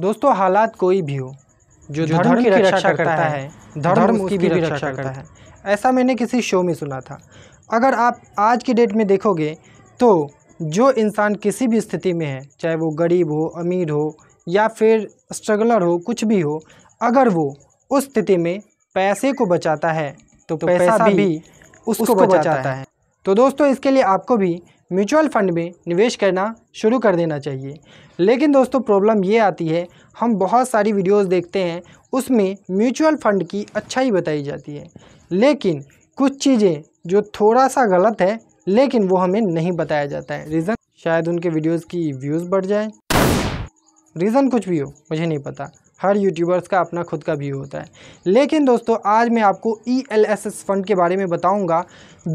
दोस्तों हालात कोई भी हो जो, जो धर्म की रक्षा, रक्षा करता है धर्म, धर्म उसकी भी रक्षा करता है ऐसा मैंने किसी शो में सुना था अगर आप आज की डेट में देखोगे तो जो इंसान किसी भी स्थिति में है चाहे वो गरीब हो अमीर हो या फिर स्ट्रगलर हो कुछ भी हो अगर वो उस स्थिति में पैसे को बचाता है तो, तो पैसा, पैसा भी, भी उसको, उसको बचाता, बचाता है तो दोस्तों इसके लिए आपको भी म्यूचुअल फंड में निवेश करना शुरू कर देना चाहिए लेकिन दोस्तों प्रॉब्लम ये आती है हम बहुत सारी वीडियोस देखते हैं उसमें म्यूचुअल फंड की अच्छाई बताई जाती है लेकिन कुछ चीज़ें जो थोड़ा सा गलत है लेकिन वो हमें नहीं बताया जाता है रीज़न शायद उनके वीडियोज़ की व्यूज़ बढ़ जाए रीज़न कुछ भी हो मुझे नहीं पता हर यूट्यूबर्स का अपना खुद का व्यू होता है लेकिन दोस्तों आज मैं आपको ई e फंड के बारे में बताऊंगा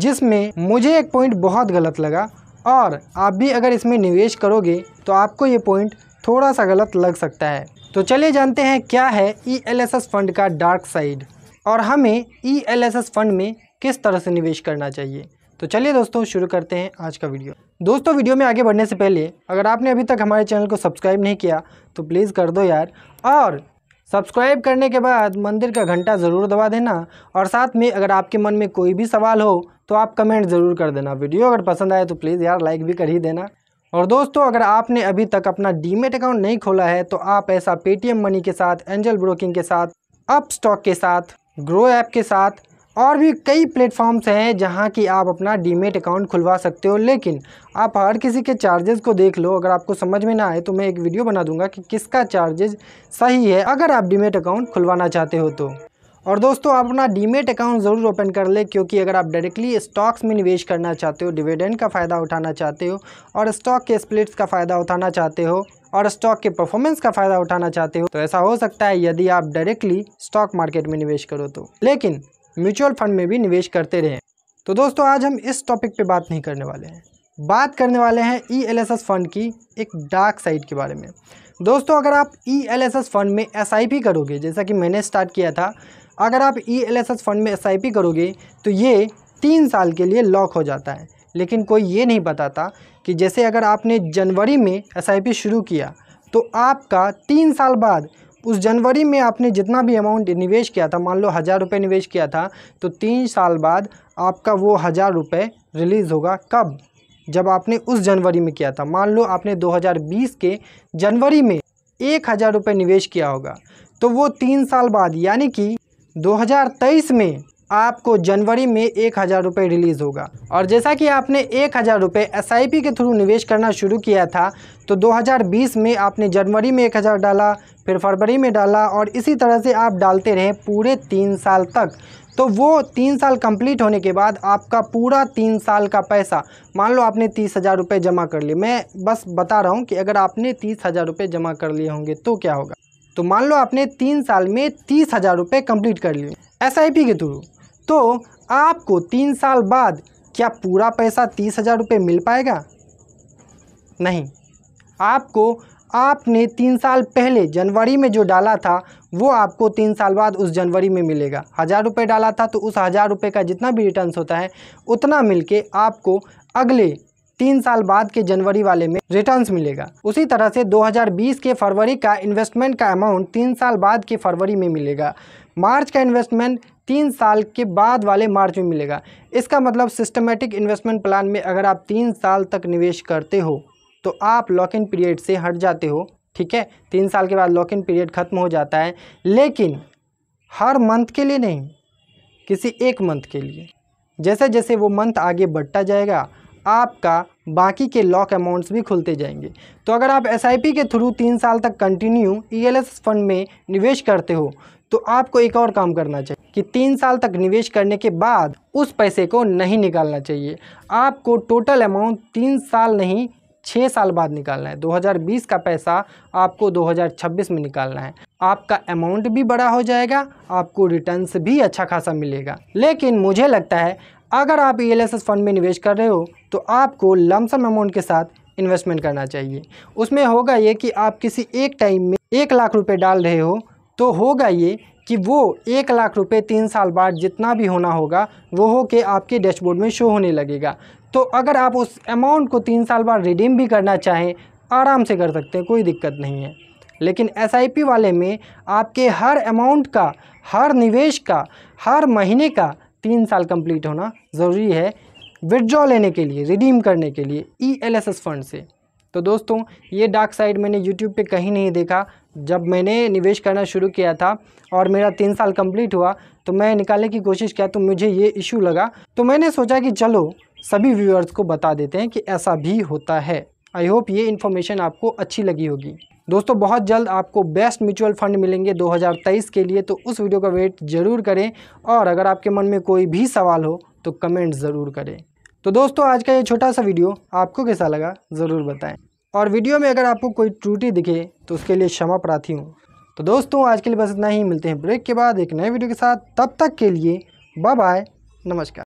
जिसमें मुझे एक पॉइंट बहुत गलत लगा और आप भी अगर इसमें निवेश करोगे तो आपको ये पॉइंट थोड़ा सा गलत लग सकता है तो चलिए जानते हैं क्या है ई e फंड का डार्क साइड और हमें ई e फंड में किस तरह से निवेश करना चाहिए तो चलिए दोस्तों शुरू करते हैं आज का वीडियो दोस्तों वीडियो में आगे बढ़ने से पहले अगर आपने अभी तक हमारे चैनल को सब्सक्राइब नहीं किया तो प्लीज़ कर दो यार और सब्सक्राइब करने के बाद मंदिर का घंटा ज़रूर दबा देना और साथ में अगर आपके मन में कोई भी सवाल हो तो आप कमेंट ज़रूर कर देना वीडियो अगर पसंद आए तो प्लीज़ यार लाइक भी कर ही देना और दोस्तों अगर आपने अभी तक अपना डीमेट अकाउंट नहीं खोला है तो आप ऐसा पेटीएम मनी के साथ एंजल ब्रोकिंग के साथ अप स्टॉक के साथ ग्रो ऐप के साथ और भी कई प्लेटफॉर्म्स हैं जहां की आप अपना डीमेट अकाउंट खुलवा सकते हो लेकिन आप हर किसी के चार्जेस को देख लो अगर आपको समझ में ना आए तो मैं एक वीडियो बना दूंगा कि किसका चार्जेज सही है अगर आप डीमेट अकाउंट खुलवाना चाहते हो तो और दोस्तों आप अपना डीमेट अकाउंट ज़रूर ओपन कर लें क्योंकि अगर आप डायरेक्टली स्टॉक्स में निवेश करना चाहते हो डिविडेंड का फ़ायदा उठाना चाहते हो और स्टॉक के स्प्लिट्स का फ़ायदा उठाना चाहते हो और स्टॉक के परफॉर्मेंस का फ़ायदा उठाना चाहते हो तो ऐसा हो सकता है यदि आप डायरेक्टली स्टॉक मार्केट में निवेश करो तो लेकिन म्यूचुअल फंड में भी निवेश करते रहें तो दोस्तों आज हम इस टॉपिक पर बात नहीं करने वाले हैं बात करने वाले हैं ई e फंड की एक डार्क साइड के बारे में दोस्तों अगर आप ई e फंड में एस करोगे जैसा कि मैंने स्टार्ट किया था अगर आप E L S S fund में एस आई पी करोगे तो ये तीन साल के लिए लॉक हो जाता है लेकिन कोई ये नहीं बताता कि जैसे अगर आपने जनवरी में एस आई पी शुरू किया तो आपका तीन साल बाद उस जनवरी में आपने जितना भी अमाउंट निवेश किया था मान लो हज़ार रुपये निवेश किया था तो तीन साल बाद आपका वो हज़ार रुपये रिलीज़ होगा कब जब आपने उस जनवरी में किया था मान लो आपने 2020 के जनवरी में एक हज़ार रुपये निवेश किया होगा तो वो तीन साल बाद यानी कि 2023 में आपको जनवरी में एक हज़ार रुपये रिलीज़ होगा और जैसा कि आपने एक हज़ार रुपये एस के थ्रू निवेश करना शुरू किया था तो 2020 में आपने जनवरी में एक हज़ार डाला फिर फरवरी में डाला और इसी तरह से आप डालते रहें पूरे तीन साल तक तो वो तीन साल कंप्लीट होने के बाद आपका पूरा तीन साल का पैसा मान लो आपने तीस हज़ार रुपये जमा कर लिए मैं बस बता रहा हूँ कि अगर आपने तीस हज़ार रुपये जमा कर लिए होंगे तो क्या होगा तो मान लो आपने तीन साल में तीस हज़ार रुपये कम्प्लीट कर लिए एस के थ्रू तो आपको तीन साल बाद क्या पूरा पैसा तीस हज़ार रुपये मिल पाएगा नहीं आपको आपने तीन साल पहले जनवरी में जो डाला था वो आपको तीन साल बाद उस जनवरी में मिलेगा हज़ार रुपये डाला था तो उस हज़ार रुपये का जितना भी रिटर्न्स होता है उतना मिलके आपको अगले तीन साल बाद के जनवरी वाले में रिटर्न्स मिलेगा उसी तरह से 2020 के फरवरी का इन्वेस्टमेंट का अमाउंट तीन साल बाद के फरवरी में मिलेगा मार्च का इन्वेस्टमेंट तीन साल के बाद वाले मार्च में मिलेगा इसका मतलब सिस्टमेटिक इन्वेस्टमेंट प्लान में अगर आप तीन साल तक निवेश करते हो तो आप लॉक इन पीरियड से हट जाते हो ठीक है तीन साल के बाद लॉक इन पीरियड ख़त्म हो जाता है लेकिन हर मंथ के लिए नहीं किसी एक मंथ के लिए जैसे जैसे वो मंथ आगे बढ़ता जाएगा आपका बाकी के लॉक अमाउंट्स भी खुलते जाएंगे तो अगर आप एस के थ्रू तीन साल तक कंटिन्यू ई फंड में निवेश करते हो तो आपको एक और काम करना चाहिए कि तीन साल तक निवेश करने के बाद उस पैसे को नहीं निकालना चाहिए आपको टोटल अमाउंट तीन साल नहीं छः साल बाद निकालना है 2020 का पैसा आपको 2026 में निकालना है आपका अमाउंट भी बड़ा हो जाएगा आपको रिटर्न्स भी अच्छा खासा मिलेगा लेकिन मुझे लगता है अगर आप ई e फंड में निवेश कर रहे हो तो आपको लमसम अमाउंट के साथ इन्वेस्टमेंट करना चाहिए उसमें होगा ये कि आप किसी एक टाइम में एक लाख रुपए डाल रहे हो तो होगा ये कि वो एक लाख रुपए तीन साल बाद जितना भी होना होगा वो हो के आपके डैशबोर्ड में शो होने लगेगा तो अगर आप उस अमाउंट को तीन साल बाद रिडीम भी करना चाहें आराम से कर सकते हैं कोई दिक्कत नहीं है लेकिन एस वाले में आपके हर अमाउंट का हर निवेश का हर महीने का तीन साल कंप्लीट होना ज़रूरी है विदड्रॉ लेने के लिए रिडीम करने के लिए E L S S fund से तो दोस्तों ये डार्क साइड मैंने यूट्यूब पे कहीं नहीं देखा जब मैंने निवेश करना शुरू किया था और मेरा तीन साल कंप्लीट हुआ तो मैं निकालने की कोशिश किया तो मुझे ये इशू लगा तो मैंने सोचा कि चलो सभी व्यूअर्स को बता देते हैं कि ऐसा भी होता है आई होप ये इन्फॉर्मेशन आपको अच्छी लगी होगी दोस्तों बहुत जल्द आपको बेस्ट म्यूचुअल फंड मिलेंगे 2023 के लिए तो उस वीडियो का वेट ज़रूर करें और अगर आपके मन में कोई भी सवाल हो तो कमेंट ज़रूर करें तो दोस्तों आज का ये छोटा सा वीडियो आपको कैसा लगा ज़रूर बताएं और वीडियो में अगर आपको कोई त्रुटि दिखे तो उसके लिए क्षमा प्रार्थी हूँ तो दोस्तों आज के लिए बस इतना ही मिलते हैं ब्रेक के बाद एक नए वीडियो के साथ तब तक के लिए बाय बाय नमस्कार